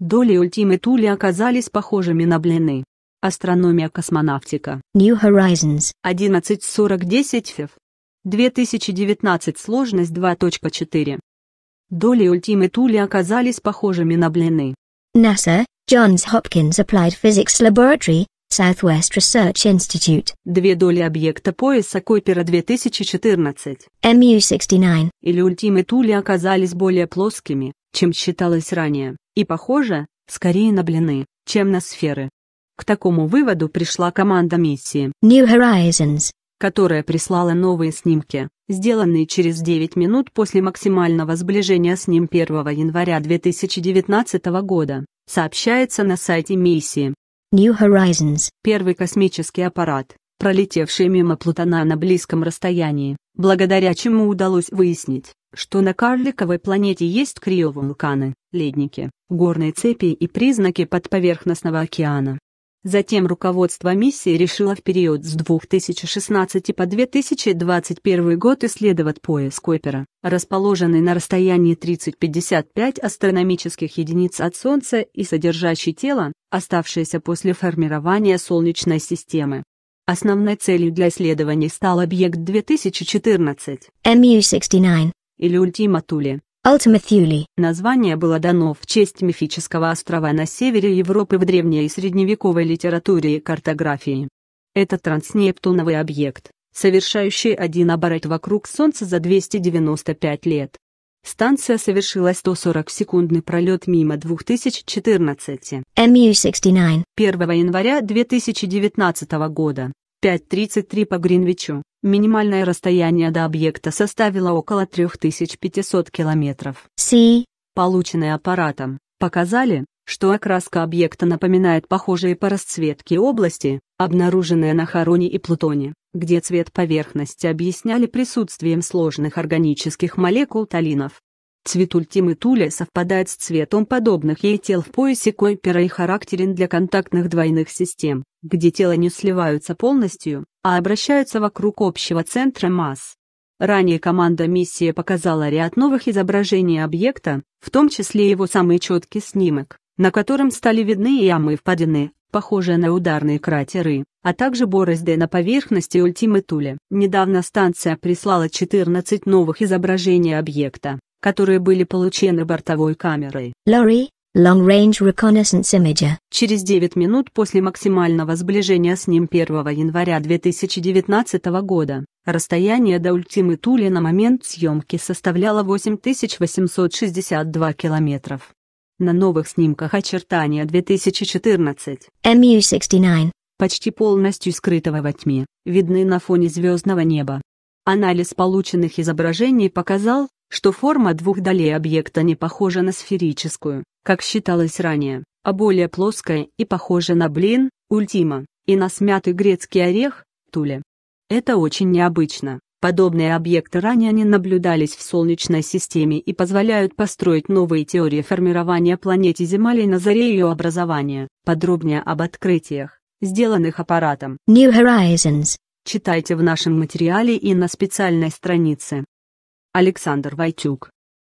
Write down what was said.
Доли и Ультимы Тули оказались похожими на блины. Астрономия космонавтика. New Horizons. 11.40.10 ФИФ. 2019 сложность 2.4. Доли и Ультимы Тули оказались похожими на блины. NASA, Johns Hopkins Applied Physics Laboratory, Southwest Research Institute. Две доли объекта пояса Койпера 2014. MU-69. Или Ультимы Тули оказались более плоскими, чем считалось ранее и похоже, скорее на блины, чем на сферы. К такому выводу пришла команда миссии New Horizons, которая прислала новые снимки, сделанные через 9 минут после максимального сближения с ним 1 января 2019 года, сообщается на сайте миссии. New Horizons. Первый космический аппарат, пролетевший мимо Плутона на близком расстоянии, благодаря чему удалось выяснить, что на карликовой планете есть криовулканы, ледники, горные цепи и признаки подповерхностного океана. Затем руководство миссии решило в период с 2016 по 2021 год исследовать пояс Койпера, расположенный на расстоянии 30-55 астрономических единиц от Солнца и содержащий тело, оставшееся после формирования Солнечной системы. Основной целью для исследований стал объект 2014 MU69 или Ультиматули. Ультиматули. Название было дано в честь мифического острова на севере Европы в древней и средневековой литературе и картографии. Это транснептуновый объект, совершающий один оборот вокруг Солнца за 295 лет. Станция совершила 140-секундный пролет мимо 2014. MU69. 1 января 2019 года, 5.33 по Гринвичу. Минимальное расстояние до объекта составило около 3500 километров. Си. Полученные аппаратом, показали, что окраска объекта напоминает похожие по расцветке области, обнаруженные на Хароне и Плутоне, где цвет поверхности объясняли присутствием сложных органических молекул талинов. Цвет ультимы Туля совпадает с цветом подобных ей тел в поясе Койпера и характерен для контактных двойных систем, где тела не сливаются полностью, а обращаются вокруг общего центра масс. Ранее команда миссии показала ряд новых изображений объекта, в том числе его самый четкий снимок, на котором стали видны ямы и впадины, похожие на ударные кратеры, а также борозды на поверхности Ультимы Туля. Недавно станция прислала 14 новых изображений объекта, которые были получены бортовой камерой. Лори, Long Range Reconnaissance Imager. Через 9 минут после максимального сближения с ним 1 января 2019 года, расстояние до Ультимы Тули на момент съемки составляло 8862 километров. На новых снимках очертания 2014 MU-69 почти полностью скрытого во тьме, видны на фоне звездного неба. Анализ полученных изображений показал, что форма двух долей объекта не похожа на сферическую, как считалось ранее, а более плоская и похожа на блин, ультима, и на смятый грецкий орех, туле. Это очень необычно. Подобные объекты ранее не наблюдались в Солнечной системе и позволяют построить новые теории формирования планеты Земли на заре ее образования. Подробнее об открытиях, сделанных аппаратом New Horizons, читайте в нашем материале и на специальной странице. Александр Войтюк